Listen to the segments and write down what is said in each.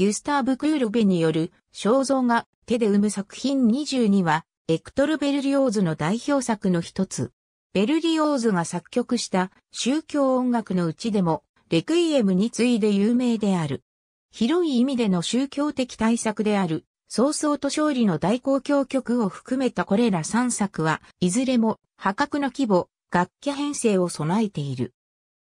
ギュスターブ・クールベによる肖像画手で生む作品22は、エクトル・ベルリオーズの代表作の一つ。ベルリオーズが作曲した宗教音楽のうちでも、レクイエムに次いで有名である。広い意味での宗教的対策である、早々と勝利の大公共曲を含めたこれら3作は、いずれも破格の規模、楽器編成を備えている。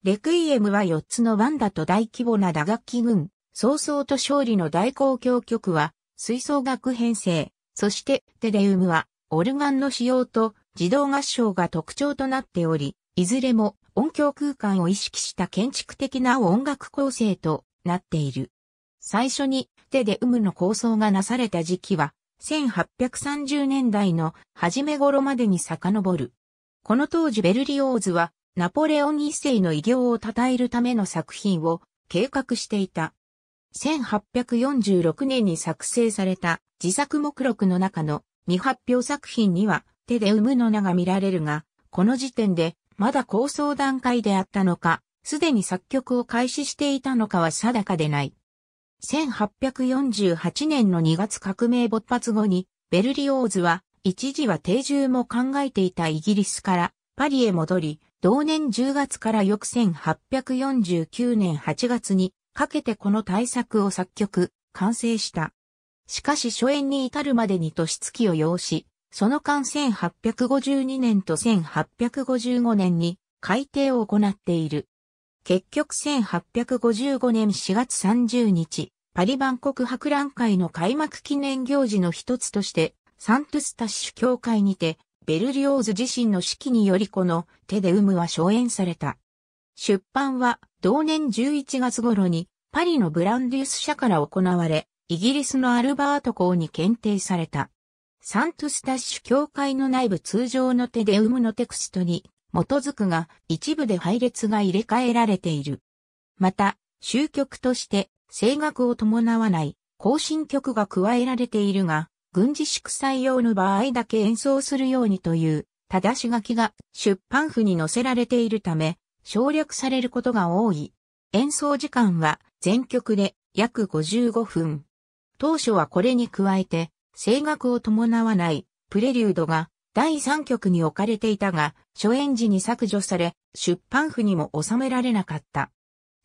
レクイエムは4つのワンダと大規模な打楽器群、早々と勝利の大公共曲は、吹奏楽編成、そしてテデウムは、オルガンの使用と自動合唱が特徴となっており、いずれも音響空間を意識した建築的な音楽構成となっている。最初にテデウムの構想がなされた時期は、1830年代の初め頃までに遡る。この当時ベルリオーズはナポレオン一世の偉業を称えるための作品を計画していた。1846年に作成された自作目録の中の未発表作品には手で産むの名が見られるが、この時点でまだ構想段階であったのか、すでに作曲を開始していたのかは定かでない。1848年の2月革命勃発後に、ベルリオーズは一時は定住も考えていたイギリスからパリへ戻り、同年10月から翌1849年8月にかけてこの大作を作曲、完成した。しかし初演に至るまでに年月を要し、その間1852年と1855年に改定を行っている。結局1855年4月30日、パリ万国博覧会の開幕記念行事の一つとして、サントゥスタッシュ教会にて、ベルリオーズ自身の指揮によりこの手で有無は初演された。出版は同年11月頃にパリのブランディス社から行われ、イギリスのアルバート校に検定された。サントスタッシュ教会の内部通常のテデウムのテクストに基づくが一部で配列が入れ替えられている。また、終局として声楽を伴わない行進曲が加えられているが、軍事祝祭用の場合だけ演奏するようにという、ただし書きが出版譜に載せられているため、省略されることが多い。演奏時間は全曲で約55分。当初はこれに加えて、声楽を伴わないプレリュードが第3曲に置かれていたが、初演時に削除され、出版譜にも収められなかった。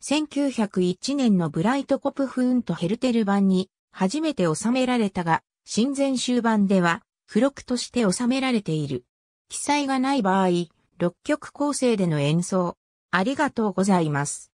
1901年のブライトコプフーンとヘルテル版に初めて収められたが、新前終版では付録として収められている。記載がない場合、6曲構成での演奏、ありがとうございます。